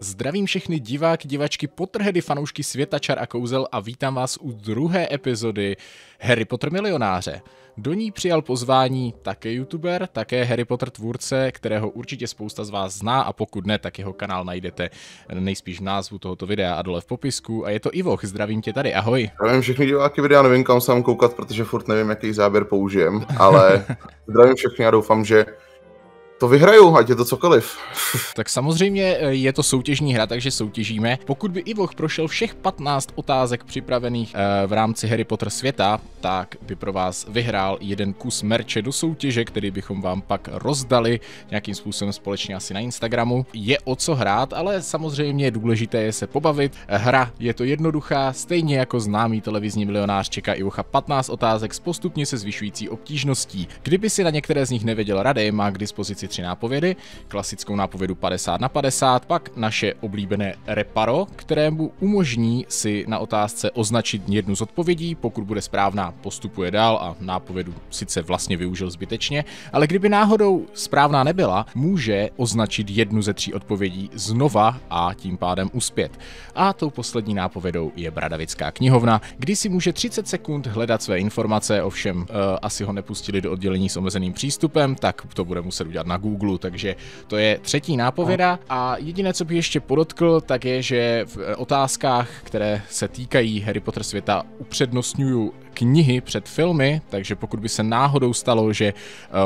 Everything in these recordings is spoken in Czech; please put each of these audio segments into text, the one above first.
Zdravím všechny diváky, divačky, potrhedy, fanoušky světa čar a kouzel a vítám vás u druhé epizody Harry Potter milionáře. Do ní přijal pozvání také youtuber, také Harry Potter tvůrce, kterého určitě spousta z vás zná a pokud ne, tak jeho kanál najdete nejspíš v názvu tohoto videa a dole v popisku. A je to Ivoch, zdravím tě tady, ahoj. Zdravím všechny diváky videa, nevím kam sám koukat, protože furt nevím, jaký záběr použijem, ale zdravím všechny a doufám, že to vyhraju, ať je to cokoliv. tak samozřejmě eh, je to soutěžní hra, takže soutěžíme. Pokud by Ivoch prošel všech 15 otázek připravených eh, v rámci Harry Potter světa, tak by pro vás vyhrál jeden kus merče do soutěže, který bychom vám pak rozdali nějakým způsobem společně asi na Instagramu. Je o co hrát, ale samozřejmě je důležité je se pobavit. Hra je to jednoduchá, stejně jako známý televizní milionář čeká Ivocha 15 otázek s postupně se zvyšující obtížností. Kdyby si na některé z nich nevěděl rady, má k dispozici si tři nápovědy, klasickou nápovědu 50 na 50, pak naše oblíbené reparo, kterému umožní si na otázce označit jednu z odpovědí, pokud bude správná, postupuje dál a nápovědu sice vlastně využil zbytečně, ale kdyby náhodou správná nebyla, může označit jednu ze tří odpovědí znova a tím pádem uspět. A tou poslední nápovědou je Bradavická knihovna, kdy si může 30 sekund hledat své informace, ovšem e, asi ho nepustili do oddělení s omezeným přístupem, tak to bude muset udělat na na Google, takže to je třetí nápověda no. a jediné, co bych ještě podotkl, tak je, že v e, otázkách, které se týkají Harry Potter světa, upřednostňuju knihy před filmy, takže pokud by se náhodou stalo, že eh,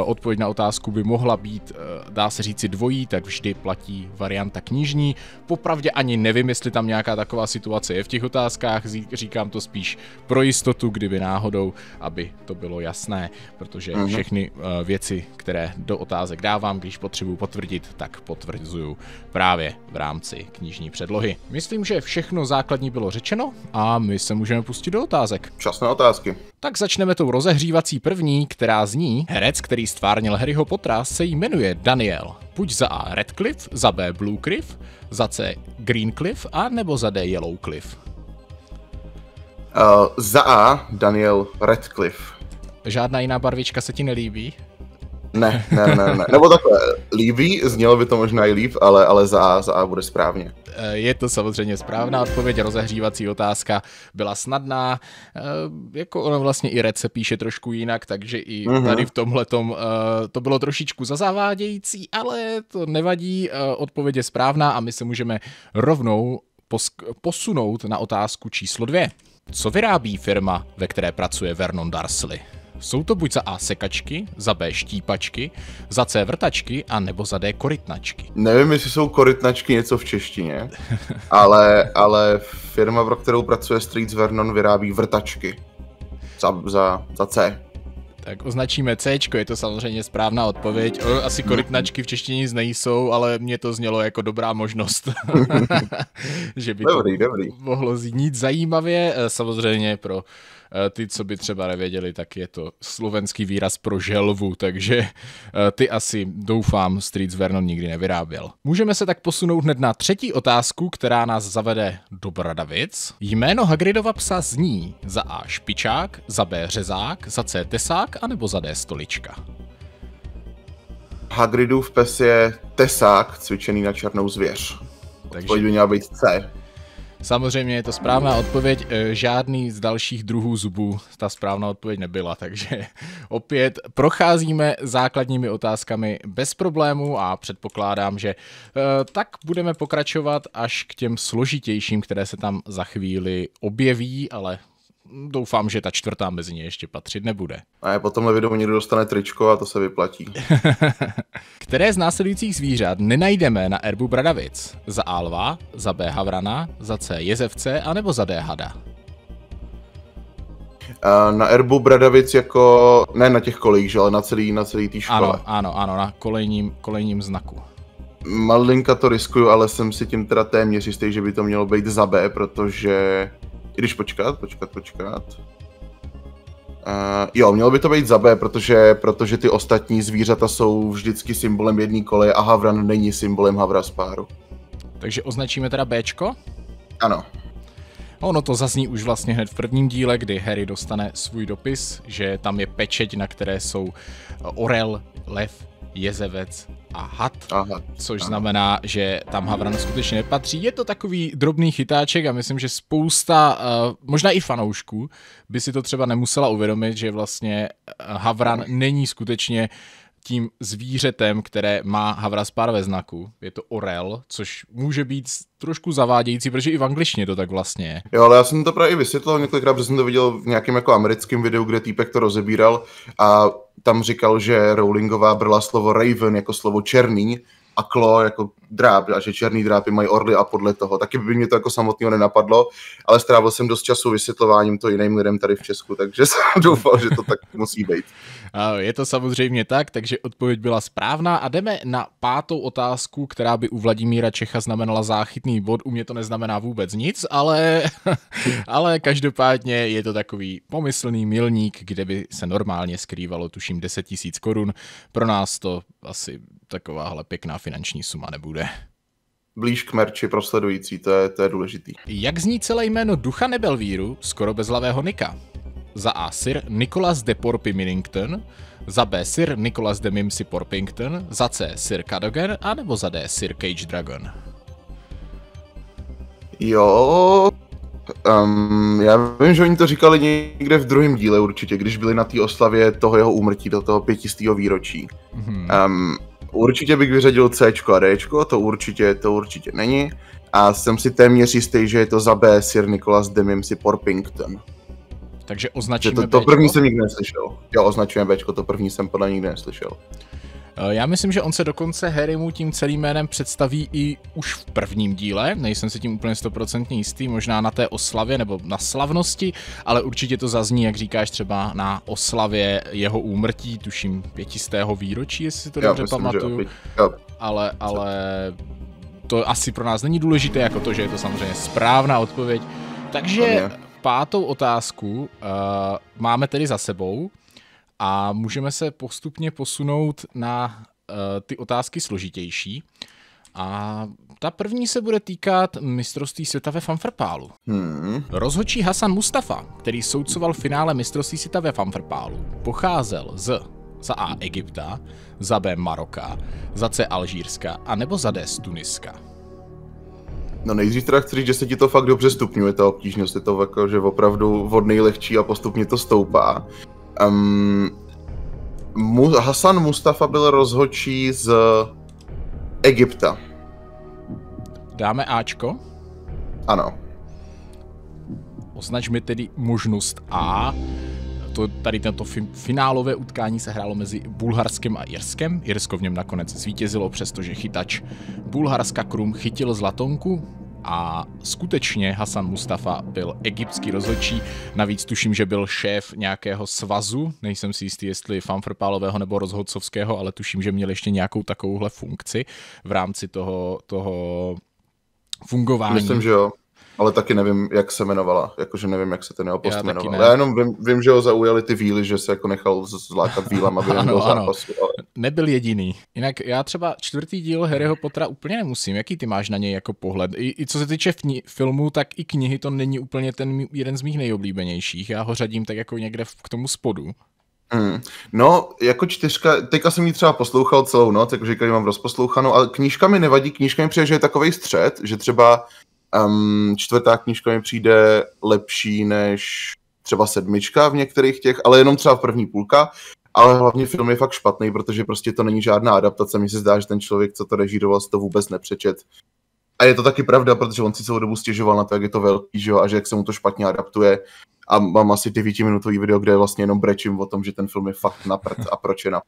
odpověď na otázku by mohla být, eh, dá se říci, dvojí, tak vždy platí varianta knižní. Popravdě ani nevím, jestli tam nějaká taková situace je v těch otázkách, říkám to spíš pro jistotu, kdyby náhodou, aby to bylo jasné, protože mhm. všechny eh, věci, které do otázek dávám, když potřebuji potvrdit, tak potvrzuju právě v rámci knižní předlohy. Myslím, že všechno základní bylo řečeno a my se můžeme pustit do otázek. Čas na otázky otázky. Tak začneme tou rozehřívací první, která zní, herec, který stvárnil Harryho Pottera, se jmenuje Daniel. Buď za A Redcliffe, za B Cliff, za C Cliff a nebo za D Yellowcliff. Uh, eh, za A Daniel Redcliffe. Žádná jiná barvička se ti nelíbí? Ne, ne, ne, ne. Nebo takhle, líbí, znělo by to možná i líp, ale, ale za, A, za A bude správně. Eh, je to samozřejmě správná odpověď, rozehřívací otázka byla snadná, eh, jako ono vlastně i Red se píše trošku jinak, takže i mhm. tady v tomhle eh, to bylo trošičku zazávádějící, ale to nevadí, odpověď je správná a my se můžeme rovnou posunout na otázku číslo dvě. Co vyrábí firma, ve které pracuje Vernon Darsley? Jsou to buď za A sekačky, za B štípačky, za C vrtačky a nebo za D korytnačky. Nevím, jestli jsou korytnačky něco v češtině, ale, ale firma, pro kterou pracuje Streets Vernon, vyrábí vrtačky. Za, za, za C. Tak označíme C, je to samozřejmě správná odpověď. O, asi no. korytnačky v češtině nic nejsou, ale mě to znělo jako dobrá možnost. že by dobrý, to dobrý. mohlo znít zajímavě, eh, samozřejmě pro Eh, ty, co by třeba nevěděli, tak je to slovenský výraz pro želvu, takže eh, ty asi, doufám, street Vernon nikdy nevyráběl. Můžeme se tak posunout hned na třetí otázku, která nás zavede do Bradavic. Jméno Hagridova psa zní za A špičák, za B řezák, za C tesák, anebo za D stolička. Hagridův pes je tesák, cvičený na černou zvěř. Odpověď by měla být C. Samozřejmě je to správná odpověď, eh, žádný z dalších druhů zubů ta správná odpověď nebyla, takže opět procházíme základními otázkami bez problémů a předpokládám, že eh, tak budeme pokračovat až k těm složitějším, které se tam za chvíli objeví, ale doufám, že ta čtvrtá mezi ně ještě patřit nebude. A je potom tomhle videu někdo dostane tričko a to se vyplatí. Které z následujících zvířat nenajdeme na erbu Bradavic? Za Alva, za B Havrana, za C Jezevce, anebo za D Hada? na erbu Bradavic jako, ne na těch kolejích, ale na celý, na celý té škole. Ano, ano, ano, na kolejním, kolejním znaku. Malinka to riskuju, ale jsem si tím teda téměř jistý, že by to mělo být za B, protože i když počkat, počkat, počkat. Uh, jo, mělo by to být za B, protože, protože ty ostatní zvířata jsou vždycky symbolem jedné kole a havran není symbolem havra z páru. Takže označíme teda Bčko? Ano. Ono to zazní už vlastně hned v prvním díle, kdy Harry dostane svůj dopis, že tam je pečeť, na které jsou orel, lev, jezevec a had, Aha. což Aha. znamená, že tam Havran skutečně nepatří. Je to takový drobný chytáček a myslím, že spousta, eh, možná i fanoušků, by si to třeba nemusela uvědomit, že vlastně eh, Havran není skutečně tím zvířetem, které má pár ve znaku. Je to orel, což může být trošku zavádějící, protože i v angličtině to tak vlastně je. Jo, ale já jsem to právě vysvětlil několikrát, protože jsem to viděl v nějakém jako americkém videu, kde týpek to rozebíral a tam říkal, že Rowlingová brala slovo raven jako slovo černý, a klo jako dráb, a že černý drápy mají orly a podle toho. Taky by mě to jako samotného nenapadlo, ale strávil jsem dost času vysvětlováním to jiným lidem tady v Česku, takže jsem doufal, že to tak musí být. Je to samozřejmě tak, takže odpověď byla správná a jdeme na pátou otázku, která by u Vladimíra Čecha znamenala záchytný bod. U mě to neznamená vůbec nic, ale, ale každopádně je to takový pomyslný milník, kde by se normálně skrývalo tuším 10 tisíc korun. Pro nás to asi takováhle pěkná finanční suma nebude blíž k merči pro sledující, to je, to je důležitý. Jak zní celé jméno ducha Nebelvíru, skoro bezlavého Nika? za A. Sir Nicholas de Porpy Minnington, za B. Sir Nicholas de Mimsy Porpington, za C. Sir Cadogan, a nebo za D. Sir Cage Dragon. Jo, um, já vím, že oni to říkali někde v druhém díle určitě, když byli na té oslavě toho jeho úmrtí do toho pětistého výročí. hmm Um, určitě bych vyřadil C a D, to určitě, to určitě není. A jsem si téměř jistý, že je to za B Sir Nicholas de Mimsy Porpington. Takže označíme to, to první jsem nikdy neslyšel. Jo, označujeme Bčko, to první jsem podle nikdy neslyšel. Eh, já myslím, že on se dokonce Harrymu tím celým jménem představí i už v prvním díle, nejsem si tím úplně stoprocentně jistý, možná na té oslavě nebo na slavnosti, ale určitě to zazní, jak říkáš, třeba na oslavě jeho úmrtí, tuším pětistého výročí, jestli to dobře myslím, pamatuju. ale, ale to asi pro nás není důležité, jako to, že je to samozřejmě správná odpověď. Takže pátou otázku uh, máme tedy za sebou a můžeme se postupně posunout na uh, ty otázky složitější. A ta první se bude týkat mistrovství světa ve fanfrpálu. Hmm. Rozhodčí Hasan Mustafa, který soucoval finále mistrovství světa ve fanfrpálu, pocházel z za A Egypta, za B Maroka, za C Alžírska a nebo za D z Tuniska. No nejdřív teda chci říct, že se ti to fakt dobře stupňuje, ta obtížnost je to jako, že opravdu od nejlehčí a postupně to stoupá. Um, Mu- Hasan Mustafa byl rozhodčí z Egypta. Dáme Ačko? Ano. Označ mi tedy možnost A. To, tady tento fi- finálové utkání se hrálo mezi Bulharskem a Irskem. Irsko v něm nakonec zvítězilo, přestože chytač Bulharska Krum chytil zlatonku, a skutečně Hasan Mustafa byl egyptský rozhodčí, navíc tuším, že byl šéf nějakého svazu, nejsem si jistý, jestli fanfrpálového nebo rozhodcovského, ale tuším, že měl ještě nějakou takovouhle funkci v rámci toho, toho fungování. Myslím, že jo ale taky nevím, jak se jmenovala, jakože nevím, jak se ten jeho post já jmenoval. Ne. Já jenom vím, vím, že ho zaujali ty víly, že se jako nechal zlákat vílama aby ano, zápasu. Ale... Nebyl jediný. Jinak já třeba čtvrtý díl Harryho Pottera úplně nemusím. Jaký ty máš na něj jako pohled? I, i co se týče vní, filmu, tak i knihy to není úplně ten jeden z mých nejoblíbenějších. Já ho řadím tak jako někde k tomu spodu. Hmm. No, jako čtyřka, teďka jsem ji třeba poslouchal celou noc, jakože říkali, mám rozposlouchanou, ale knížka mi nevadí, knížka mi přijde, že je takový střed, že třeba Um, čtvrtá knížka mi přijde lepší než třeba sedmička v některých těch, ale jenom třeba v první půlka, ale hlavně film je fakt špatný, protože prostě to není žádná adaptace. Mně se zdá, že ten člověk, co to režíroval, to vůbec nepřečet. A je to taky pravda, protože on si celou dobu stěžoval na to, jak je to velký, že jo, a že jak se mu to špatně adaptuje. A mám asi 9 minutový video, kde je vlastně jenom brečím o tom, že ten film je fakt na a proč je na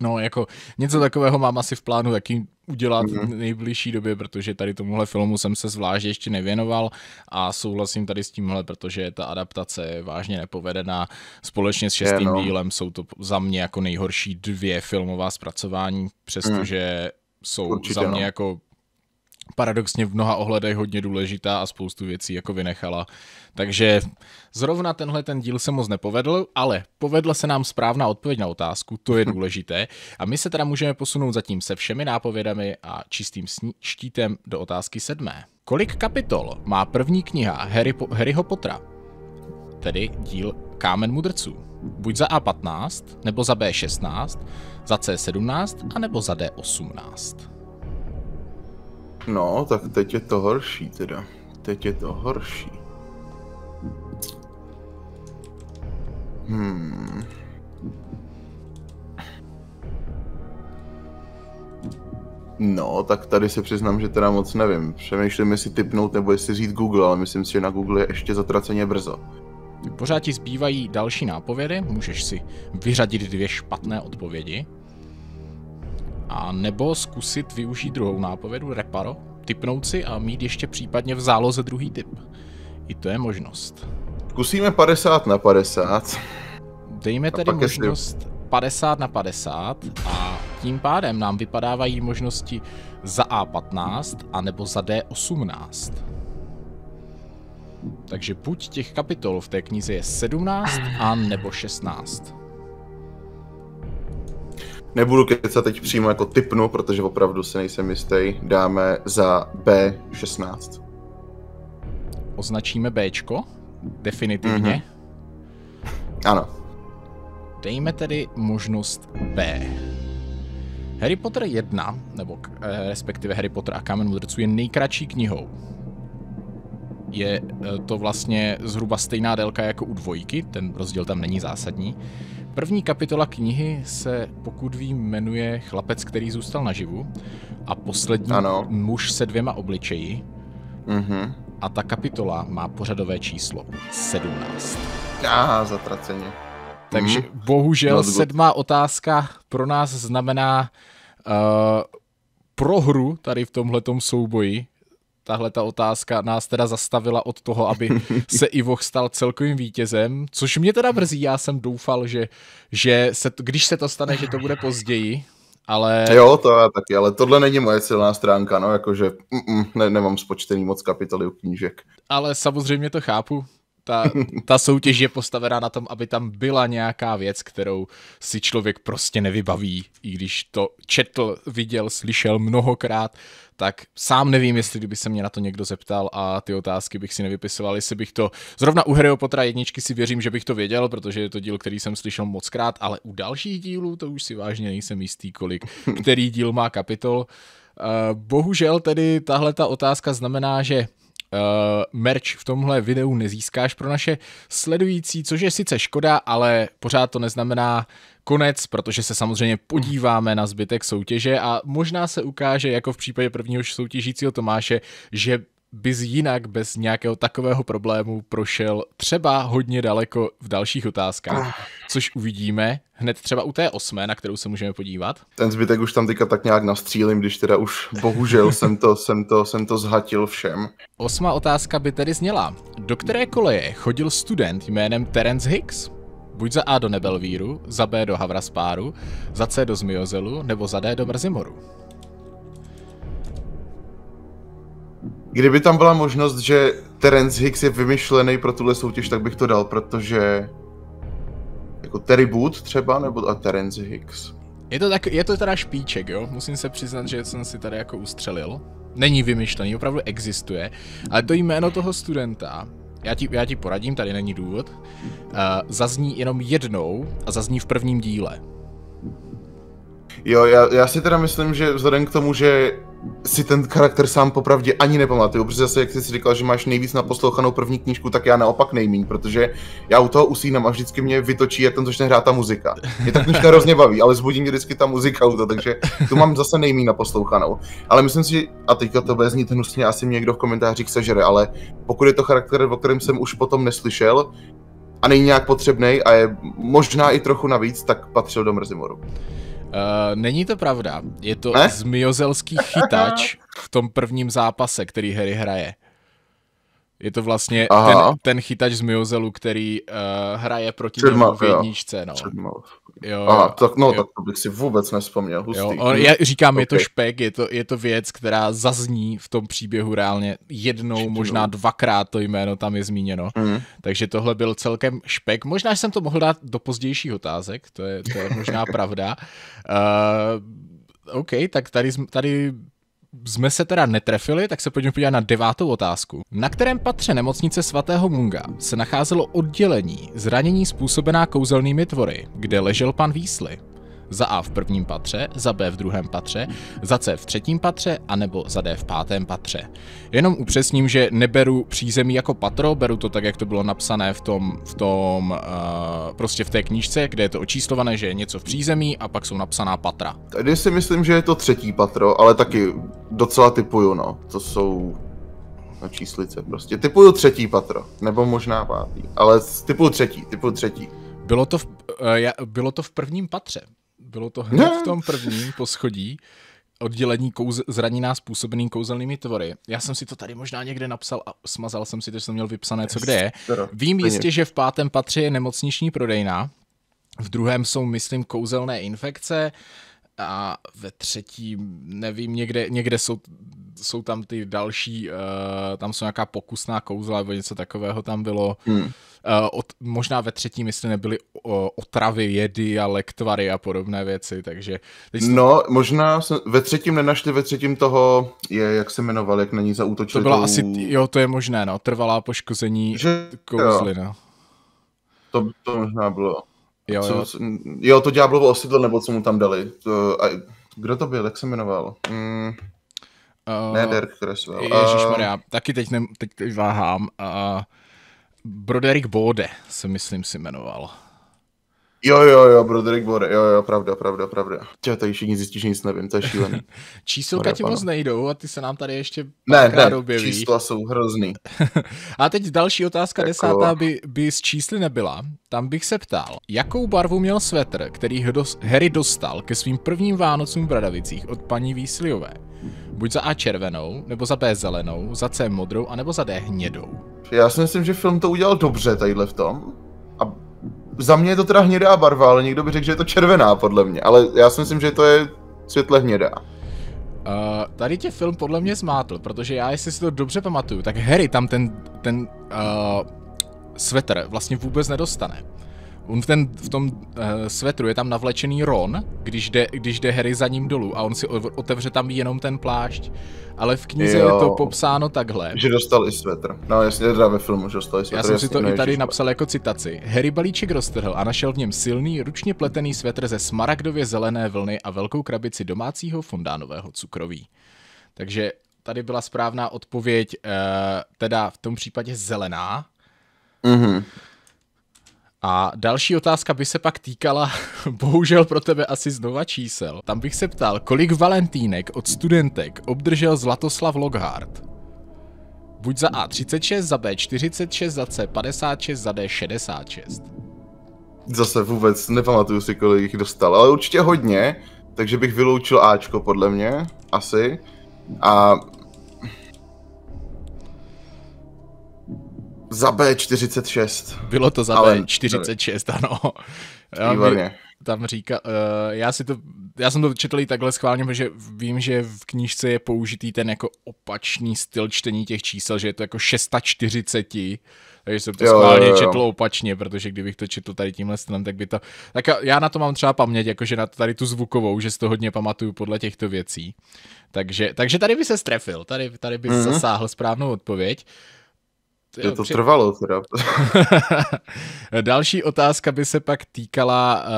No, jako něco takového mám asi v plánu taky udělat mhm. v nejbližší době, protože tady tomuhle filmu jsem se zvlášť ještě nevěnoval a souhlasím tady s tímhle, protože ta adaptace je vážně nepovedená. Společně s šestým no. dílem jsou to za mě jako nejhorší dvě filmová zpracování, mhm. přestože jsou Určitě, za mě no. jako paradoxně v mnoha ohledech hodně důležitá a spoustu věcí jako vynechala. Takže zrovna tenhle ten díl se moc nepovedl, ale povedla se nám správná odpověď na otázku, to je důležité. A my se teda můžeme posunout zatím se všemi nápovědami a čistým štítem do otázky sedmé. Kolik kapitol má první kniha Harry po- Harryho Pottera? Tedy díl Kámen mudrců. Buď za A15, nebo za B16, za C17, a nebo za D18. No, tak teď je to horší teda. Teď je to horší. Hmm. No, tak tady se přiznám, že teda moc nevím. Přemýšlím, jestli typnout nebo jestli říct Google, ale myslím si, že na Google je ještě zatraceně brzo. Pořád ti zbývají další nápovědy, můžeš si vyřadit dvě špatné odpovědi. A nebo zkusit využít druhou nápovědu reparo, typnout si a mít ještě případně v záloze druhý typ. I to je možnost. Zkusíme 50 na 50. Dejme tedy možnost ještě... 50 na 50 a tím pádem nám vypadávají možnosti za A15 a nebo za D18. Takže buď těch kapitol v té knize je 17 a nebo 16. Nebudu kecat teď přímo jako typnu, protože opravdu si nejsem jistý. Dáme za B16. Označíme Bčko? Definitivně? Mm-hmm. Ano. Dejme tedy možnost B. Harry Potter 1, nebo eh, respektive Harry Potter a Kámen mudrců, je nejkratší knihou je eh, to vlastně zhruba stejná délka jako u dvojky, ten rozdíl tam není zásadní. První kapitola knihy se, pokud vím, jmenuje Chlapec, který zůstal naživu a poslední ano. muž se dvěma obličeji. Mm-hmm. A ta kapitola má pořadové číslo 17. Aha, zatraceně. Takže mm. bohužel Not sedmá good. otázka pro nás znamená uh, prohru tady v tomhletom souboji, tahle ta otázka nás teda zastavila od toho, aby se Ivoch stal celkovým vítězem, což mě teda mrzí, já jsem doufal, že, že se, když se to stane, že to bude později, ale... Jo, to já taky, ale tohle není moje silná stránka, no, jakože mm, mm ne, nemám spočtený moc kapitoly u knížek. Ale samozřejmě to chápu, ta, ta soutěž je postavená na tom, aby tam byla nějaká věc, kterou si člověk prostě nevybaví, i když to četl, viděl, slyšel mnohokrát, tak sám nevím, jestli kdyby se mě na to někdo zeptal a ty otázky bych si nevypisoval, jestli bych to, zrovna u Harryho Pottera jedničky si věřím, že bych to věděl, protože je to díl, který jsem slyšel mockrát, ale u dalších dílů to už si vážně nejsem jistý, kolik, který díl má kapitol. Eh, bohužel tedy tahle ta otázka znamená, že Uh, merch v tomhle videu nezískáš pro naše sledující, což je sice škoda, ale pořád to neznamená konec, protože se samozřejmě podíváme na zbytek soutěže a možná se ukáže, jako v případě prvního soutěžícího Tomáše, že bys jinak bez nějakého takového problému prošel třeba hodně daleko v dalších otázkách, ah. což uvidíme hned třeba u té osmé, na kterou se můžeme podívat. Ten zbytek už tam teďka tak nějak nastřílim, když teda už bohužel jsem to, jsem to, jsem to zhatil všem. Osmá otázka by tedy zněla, do které koleje chodil student jménem Terence Hicks? Buď za A do Nebelvíru, za B do Havraspáru, za C do Zmiozelu nebo za D do Mrzimoru. Kdyby tam byla možnost, že Terence Hicks je vymyšlený pro tuhle soutěž, tak bych to dal, protože jako Terry Boot třeba, nebo a Terence Hicks. Je to, tak, je to teda špíček, jo? Musím se přiznat, že jsem si tady jako ustřelil. Není vymyšlený, opravdu existuje. Ale to jméno toho studenta, já ti, já ti poradím, tady není důvod, uh, zazní jenom jednou a zazní v prvním díle. Jo, já, já si teda myslím, že vzhledem k tomu, že si ten charakter sám popravdě ani nepamatuju, protože zase, jak jsi si říkal, že máš nejvíc naposlouchanou první knížku, tak já naopak nejmíň, protože já u toho usínám a vždycky mě vytočí, jak tam začne hrát ta muzika. Mě ta knížka hrozně baví, ale zbudí mě vždycky ta muzika u toho, takže tu mám zase nejmíň naposlouchanou. Ale myslím si, a teďka to bude znít hnusně, asi mě někdo v komentářích sežere, ale pokud je to charakter, o kterém jsem už potom neslyšel, a není nějak potřebný a je možná i trochu navíc, tak patřil do Mrzimoru. Eh, není to pravda. Je to ne? zmiozelský chytač v tom prvním zápase, který Harry hraje. Je to vlastně Aha. ten, ten chytač z Miozelu, který uh, hraje proti němu v jedničce. No. Jo, Aha, tak, no, jo. tak to bych si vůbec nespomněl. Hustý. Jo, on, já říkám, okay. je to špek, je to, je to věc, která zazní v tom příběhu reálně jednou, Předmav. možná dvakrát to jméno tam je zmíněno. Mm. Takže tohle byl celkem špek. Možná jsem to mohl dát do pozdějších otázek, to je, to je možná pravda. Uh, OK, tak tady, tady jsme se teda netrefili, tak se pojďme podívat na devátou otázku. Na kterém patře nemocnice svatého Munga se nacházelo oddělení zranění způsobená kouzelnými tvory, kde ležel pan Výsly? Za A v prvním patře, za B v druhém patře, za C v třetím patře, anebo za D v pátém patře. Jenom upřesním, že neberu přízemí jako patro, beru to tak, jak to bylo napsané v tom, v tom uh, prostě v té knížce, kde je to očíslované, že je něco v přízemí a pak jsou napsaná patra. Tady si myslím, že je to třetí patro, ale taky docela typuju, no. To jsou na no, číslice prostě. Typuju třetí patro, nebo možná pátý, ale typu třetí, typu třetí. Bylo to v, uh, já, bylo to v prvním patře. Bylo to hned v tom prvním poschodí oddělení kouze, zraněná způsobeným kouzelnými tvory. Já jsem si to tady možná někde napsal a smazal jsem si, že jsem měl vypsané, co kde je. Vím jistě, že v pátém patře je nemocniční prodejna, v druhém jsou, myslím, kouzelné infekce, a ve třetím, nevím, někde, někde jsou, jsou tam ty další, uh, tam jsou nějaká pokusná kouzla nebo něco takového tam bylo. Hmm. Uh, od, možná ve třetím, jestli nebyly uh, otravy, jedy a lektvary a podobné věci, takže... Jste... No, možná se, ve třetím nenašli, ve třetím toho, je, jak se jmenoval, jak na ní zautočili. To byla tou... asi, jo, to je možné, no, trvalá poškození Že, kouzly, jo. no. To, to možná bylo. Jo, co, jo. jo to diablo osidlo, nebo co mu tam dali. To, a, kdo to byl, jak se jmenoval? Mm. Uh, ne Derek Creswell. Ježišmarja, eh, uh, taky teď, ne, teď váhám. Uh, Broderick Bode se myslím si jmenoval. Jo, jo, jo, Broderick Bore, jo, jo, pravda, pravda, pravda. Tě, tady všichni zjistí, že nic nevím, to je šílený. Číselka ti moc nejdou a ty se nám tady ještě ne, ne, objeví. čísla jsou hrozný. a teď další otázka, jako... desátá by, by z čísly nebyla. Tam bych se ptal, jakou barvu měl svetr, který Harry dostal ke svým prvním Vánocům v Bradavicích od paní Výsliové? Buď za A červenou, nebo za B zelenou, za C modrou, anebo za D hnědou. Já si myslím, že film to udělal dobře tadyhle v tom, za mě je to teda hnědá barva, ale někdo by řekl, že je to červená podle mě, ale já si myslím, že to je světle hnědá. Uh, tady tě film podle mě zmátl, protože já, jestli si to dobře pamatuju, tak Harry tam ten, ten uh, sweater vlastně vůbec nedostane. On v, ten, v tom uh, svetru je tam navlečený Ron, když jde, když jde Harry za ním dolů a on si otevře tam jenom ten plášť. Ale v knize jo, je to popsáno takhle. Že dostal i svetr. No jasně, teda ve filmu, že dostal i svetr. Já jsem si to i tady špatný. napsal jako citaci. Harry balíček roztrhl a našel v něm silný, ručně pletený svetr ze smaragdově zelené vlny a velkou krabici domácího fondánového cukroví. Takže tady byla správná odpověď, uh, teda v tom případě zelená. Mhm. A další otázka by se pak týkala, bohužel pro tebe asi znova čísel. Tam bych se ptal, kolik valentínek od studentek obdržel Zlatoslav Lockhart? Buď za A 36, za B 46, za C 56, za D 66. Zase vůbec nepamatuju si, kolik jich dostal, ale určitě hodně, takže bych vyloučil Ačko podle mě, asi. A Za B46. Bylo to za Ale... B46, ano. Výborně. Tam říká, uh, já si to, já jsem to četl i takhle schválně, protože vím, že v knížce je použitý ten jako opačný styl čtení těch čísel, že je to jako 640, takže jsem to jo, schválně jo, jo. četl opačně, protože kdybych to četl tady tímhle stylem, tak by to, tak já na to mám třeba paměť, jakože na tady tu zvukovou, že si to hodně pamatuju podle těchto věcí. Takže, takže tady by se strefil, tady, tady by mm-hmm. zasáhl správnou odpověď. Uh, Jo, to při... trvalo teda. Další otázka by se pak týkala uh,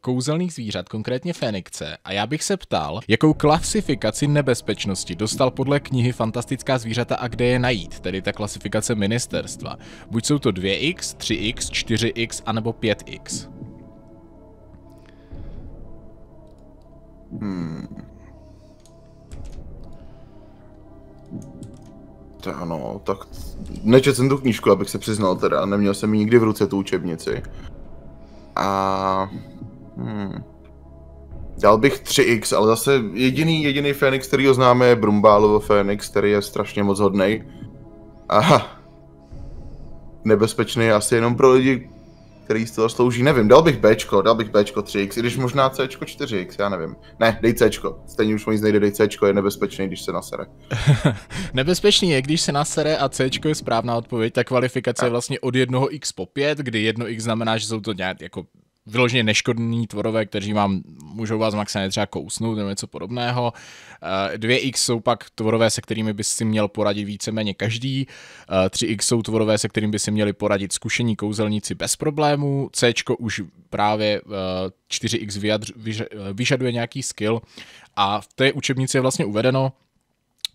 kouzelných zvířat, konkrétně Fénikce. A já bych se ptal, jakou klasifikaci nebezpečnosti dostal podle knihy Fantastická zvířata a kde je najít, tedy ta klasifikace ministerstva. Buď jsou to 2x, 3x, 4x, anebo 5x. Hmm. To ano, tak nečetl jsem tu knížku, abych se přiznal teda, neměl jsem ji nikdy v ruce, tu učebnici. A... Hmm. Dal bych 3x, ale zase jediný, jediný Fénix, který ho známe, je Brumbálovo Fénix, který je strašně moc hodnej. Aha. Nebezpečný asi jenom pro lidi, který si to zaslouží, nevím, dal bych Bčko, dal bych Bčko 3x, i když možná Cčko 4x, já nevím. Ne, dej Cčko, stejně už mu nic nejde, dej Cčko, je nebezpečný, když se nasere. Nebezpečný je, když se nasere a Cčko je správná odpověď, ta kvalifikace a. je vlastně od jednoho x po 5, kdy jedno x znamená, že jsou to nějak jako vyloženě neškodný tvorové, kteří vám můžou vás maximálně třeba kousnout nebo něco podobného. 2x eh, jsou pak tvorové, se kterými by si měl poradit víceméně každý. 3x eh, jsou tvorové, se kterými by si měli poradit zkušení kouzelníci bez problémů. C už právě 4x eh, vyžaduje nějaký skill a v té učebnici je vlastně uvedeno,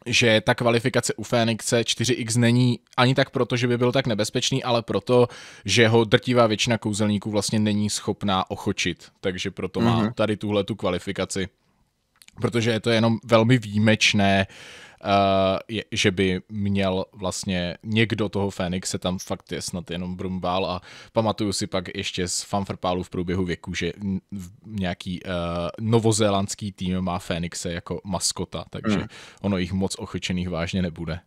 že ta kvalifikace u Fénixe 4X není ani tak proto, že by byl tak nebezpečný, ale proto, že ho drtivá většina kouzelníků vlastně není schopná ochočit. Takže proto mm-hmm. má mhm. tady tuhle tu kvalifikaci protože je to jenom velmi výjimečné, uh, je, že by měl vlastně někdo toho Fénixe, tam fakt je snad jenom Brumbál a pamatuju si pak ještě z Fanfrpálu v průběhu věku, že nějaký uh, novozélandský tým má Fénixe jako maskota, takže mm. ono jich moc ochočených vážně nebude.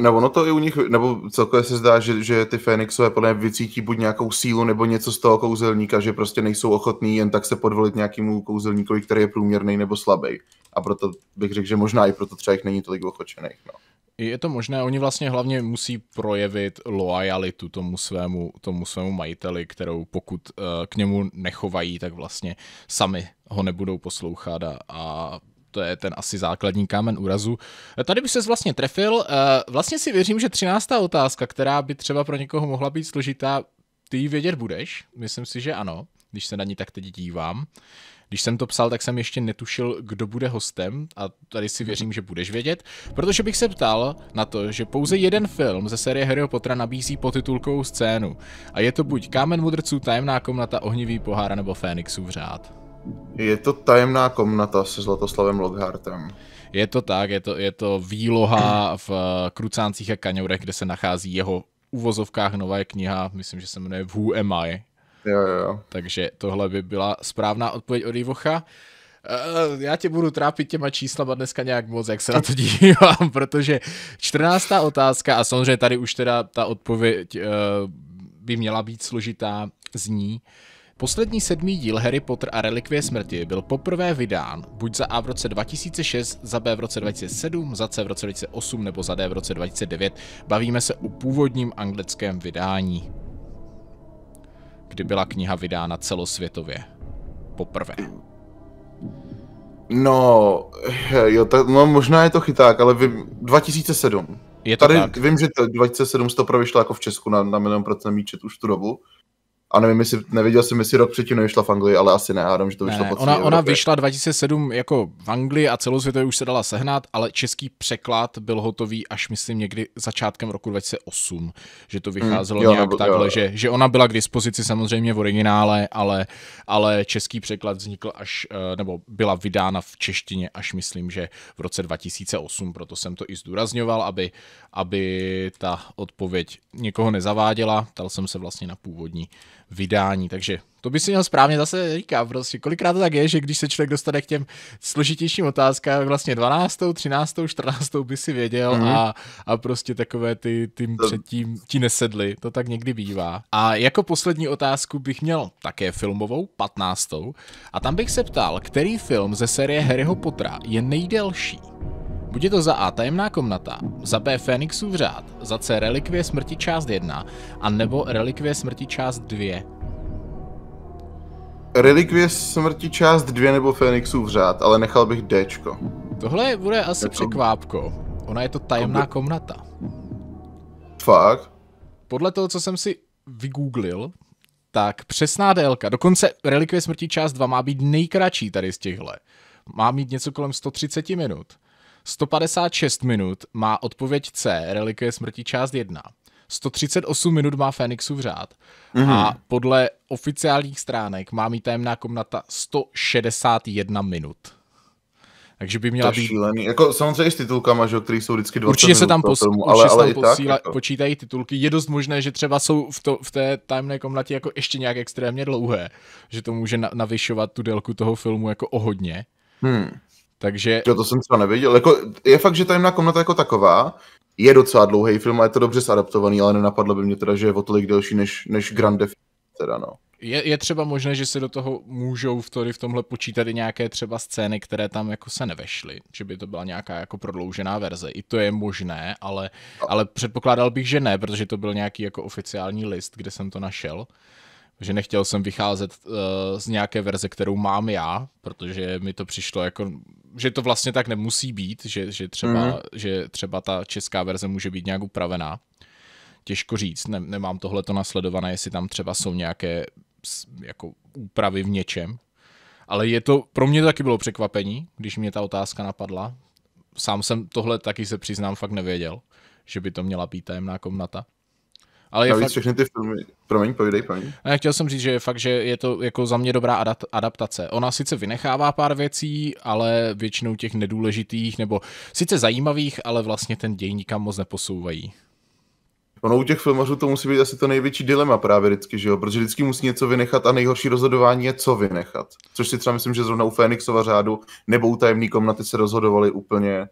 No ono to i u nich, nebo celkově se zdá, že, že ty Fénixové podle vycítí buď nějakou sílu nebo něco z toho kouzelníka, že prostě nejsou ochotní jen tak se podvolit nějakému kouzelníkovi, který je průměrný nebo slabý. A proto bych řekl, že možná i proto třeba jich není tolik ochočených. No. Je to možné, oni vlastně hlavně musí projevit loajalitu tomu svému, tomu svému majiteli, kterou pokud eh, k němu nechovají, tak vlastně sami ho nebudou poslouchat a, a to je ten asi základní kámen úrazu. E, tady bych se vlastně trefil. E, vlastně si věřím, že třináctá otázka, která by třeba pro někoho mohla být složitá, ty ji vědět budeš? Myslím si, že ano, když se na ní tak teď dívám. Když jsem to psal, tak jsem ještě netušil, kdo bude hostem a tady si věřím, že budeš vědět, protože bych se ptal na to, že pouze jeden film ze série Harry Pottera nabízí potitulkovou scénu a je to buď Kámen mudrců, Tajemná komnata, Ohnivý pohár nebo Fénixův řád. Je to tajemná komnata se Zlatoslavem Lockhartem. Je to tak, je to, je to výloha v eh, Krucáncích a Kaňourech, kde se nachází jeho uvozovkách nová kniha, myslím, že se jmenuje Who Am I. Jo, jo, Takže tohle by byla správná odpověď od Ivocha. Uh, já tě budu trápit těma číslama dneska nějak moc, jak se na to dívám, protože 14. otázka, a samozřejmě tady už teda ta odpověď uh, by měla být složitá, zní, uh, Poslední sedmý díl Harry Potter a relikvie smrti byl poprvé vydán buď za A v roce 2006, za B v roce 2007, za C v roce 2008 nebo za D v roce 2009. Bavíme se o původním anglickém vydání, kdy byla kniha vydána celosvětově. Poprvé. No, jo, tak, no možná je to chyták, ale vím, 2007. Je to Tady tak. vím, že 2007 to vyšlo jako v Česku na, na milion procent míčet už tu dobu a nevím, jestli, neviděl jsem, jestli rok předtím nevyšla v Anglii, ale asi ne, Adam, že to vyšlo ne, po ona, ona vyšla 2007 jako v Anglii a celosvětově už se dala sehnat, ale český překlad byl hotový až myslím někdy začátkem roku 2008, že to hmm. vycházelo mm, jo, nějak nebo, takhle, jo. Že, že ona byla k dispozici samozřejmě v originále, ale, ale český překlad vznikl až, eh, nebo byla vydána v češtině až myslím, že v roce 2008, proto jsem to i zdůrazňoval, aby, aby ta odpověď někoho nezaváděla, ptal jsem se vlastně na původní vydání. Takže to by si měl správně zase říká, prostě kolikrát to tak je, že když se člověk dostane k těm složitějším otázkám, vlastně 12., 13., 14. by si věděl mm-hmm. a, a prostě takové ty, ty předtím ti nesedly, to tak někdy bývá. A jako poslední otázku bych měl také filmovou, 15. A tam bych se ptal, který film ze série Harryho Pottera je nejdelší? Bude to za A tajemná komnata, za B Fénixův řád, za C relikvie smrti část 1, a nebo relikvie smrti část 2. Relikvie smrti část 2 nebo Fénixův řád, ale nechal bych Dčko. Tohle bude asi jako? překvápko. Ona je to tajemná komnata. Fakt? Podle toho, co jsem si vygooglil, tak přesná délka, dokonce Relikvie smrti část 2 má být nejkratší tady z těchhle. Má mít něco kolem 130 minut. 156 minut má odpověď C, Relikvie smrti část 1. 138 minut má v řád. Mm-hmm. A mhm. podle oficiálních stránek má mít tajemná komnata 161 minut. Takže by měla být... Šílený. Jako, samozřejmě s titulkama, že, který jsou vždycky 20 Určitě se tam, pos... filmu, ale, se tam posíla... tak, jako... počítají titulky. Je dost možné, že třeba jsou v, to, v té tajemné komnatě jako ještě nějak extrémně dlouhé, že to může na- navyšovat tu délku toho filmu jako o hodně. Hmm. Takže... Jo, to jsem třeba neviděl. Jako, je fakt, že tajemná komnata jako taková je docela dlouhý film a je to dobře zadaptovaný, ale nenapadlo by mě teda, že je o tolik delší než, než Grand Theft teda, no. Je, je třeba možné, že se do toho můžou v, tady, v tomhle počítat i nějaké třeba scény, které tam jako se nevešly, že by to byla nějaká jako prodloužená verze. I to je možné, ale, ale předpokládal bych, že ne, protože to byl nějaký jako oficiální list, kde jsem to našel že nechtěl jsem vycházet uh, z nějaké verze, kterou mám já, protože mi to přišlo jako, že to vlastně tak nemusí být, že, že, třeba, mm-hmm. že třeba ta česká verze může být nějak upravená. Těžko říct, ne, nemám tohle to nasledované, jestli tam třeba jsou nějaké jako úpravy v něčem. Ale je to, pro mě to taky bylo překvapení, když mě ta otázka napadla. Sám jsem tohle taky se přiznám fakt nevěděl, že by to měla být tajemná komnata. Ale je fakt... všechny ty filmy, promiň, povídej, promiň. já chtěl jsem říct, že je fakt, že je to jako za mě dobrá adaptace. Ona sice vynechává pár věcí, ale většinou těch nedůležitých, nebo sice zajímavých, ale vlastně ten děj nikam moc neposouvají. Ono u těch filmařů to musí být asi to největší dilema právě vždycky, že jo? Protože vždycky musí něco vynechat a nejhorší rozhodování je, co vynechat. Což si třeba myslím, že zrovna u Fénixova řádu nebo u tajemný komnaty se rozhodovali úplně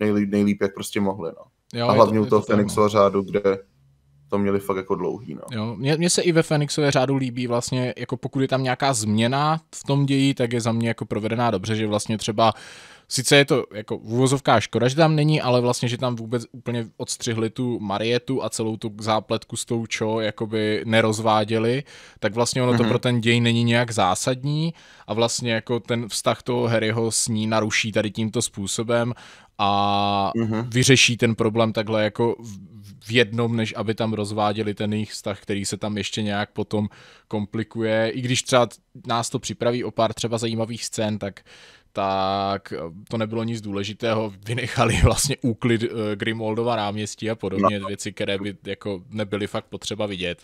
nejlíp, nejlíp jak prostě mohli. No. Jo, a hlavně to, u toho to Fénixova řádu, kde to měli fakt jako dlouhý. No. Jo, mě mě, se i ve Fenixové řádu líbí vlastně, jako pokud je tam nějaká změna v tom ději, tak je za mě jako provedená dobře, že vlastně třeba sice je to jako vůvozovká škoda, že tam není, ale vlastně, že tam vůbec úplně odstřihli tu Marietu a celou tu zápletku s tou Čo jakoby nerozváděli, tak vlastně ono mm-hmm. to mhm. pro ten děj není nějak zásadní a vlastně jako ten vztah toho Harryho s ní naruší tady tímto způsobem a mm-hmm. vyřeší ten problém takhle jako v jednom, než aby tam rozváděli ten jejich vztah, který se tam ještě nějak potom komplikuje. I když třeba nás to připraví o pár třeba zajímavých scén, tak tak eh, to nebylo nic důležitého, vynechali vlastně úklid eh, Grimoldova náměstí a podobně, no. věci, které by jako nebyly fakt potřeba vidět.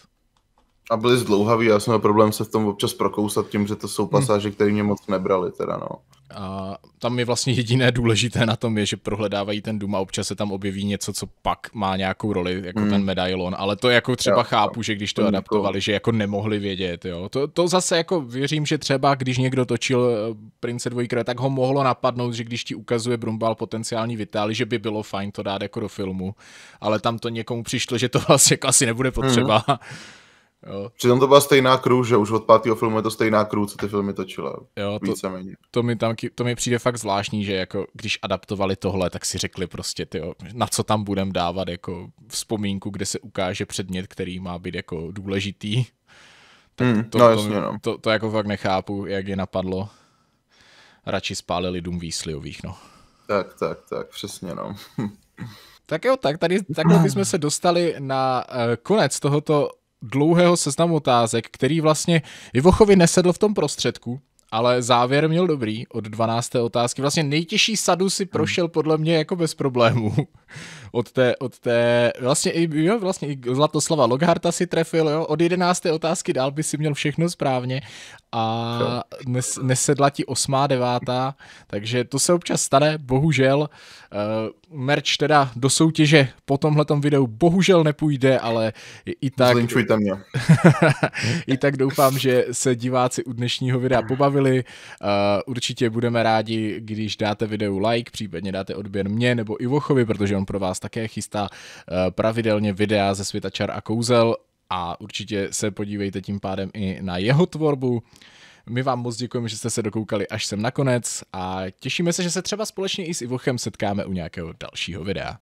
A byli zdlouhaví, já jsem měl problém se v tom občas prokousat tím, že to jsou hmm. pasáže, hmm. které mě moc nebrali teda no. A tam je vlastně jediné důležité na tom je, že prohledávají ten dům a občas se tam objeví něco, co pak má nějakou roli, jako hmm. ten medailon, ale to jako třeba já, chápu, že když to, to adaptovali, že jako nemohli vědět, jo. To, to zase jako věřím, že třeba když někdo točil eh, Prince dvojkrát, tak ho mohlo napadnout, že když ti ukazuje Brumbal potenciální vitály, že by bylo fajn to dát jako do filmu, ale tam to někomu přišlo, že to vlastně jako asi nebude hmm. potřeba. Hmm. Jo. Přitom to byla stejná crew, že už od pátého filmu je to stejná crew, co ty filmy točila. Jo, to, víceméně. to, mi tam, to mi přijde fakt zvláštní, že jako, když adaptovali tohle, tak si řekli prostě, tyjo, na co tam budem dávat jako vzpomínku, kde se ukáže předmět, který má být jako důležitý. Tak hmm, to, no, jasně, to, no. to, to, jako fakt nechápu, jak je napadlo. Radši spálili dům výsliových, no. Tak, tak, tak, přesně, no. tak jo, tak tady takhle bychom se dostali na uh, konec tohoto dlouhého seznamu otázek, který vlastně Ivochovi nesedl v tom prostředku, ale závěr měl dobrý od 12. otázky. Vlastně nejtěžší sadu si prošel podle mě jako bez problémů od té, od té vlastně, i, jo, vlastně i Zlatoslava Logharta si trefil, jo, od jedenácté otázky dál by si měl všechno správně a nes, nesedla ti osmá, devátá, takže to se občas stane, bohužel. Uh, merch teda do soutěže po tomhletom videu bohužel nepůjde, ale i tak... Zlinčujte mě. I tak doufám, že se diváci u dnešního videa pobavili. Uh, určitě budeme rádi, když dáte videu like, případně dáte odběr mě nebo Ivochovi, protože on pro vás také chystá eh, pravidelně videa ze světa čar a kouzel a určitě se podívejte tím pádem i na jeho tvorbu. My vám moc děkujeme, že jste se dokoukali až sem nakonec a těšíme se, že se třeba společně i s Ivochem setkáme u nějakého dalšího videa.